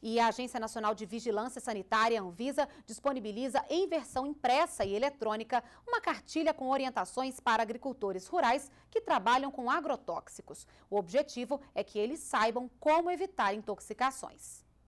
E a Agência Nacional de Vigilância Sanitária, Anvisa, disponibiliza em versão impressa e eletrônica uma cartilha com orientações para agricultores rurais que trabalham com agrotóxicos. O objetivo é que eles saibam como evitar intoxicações.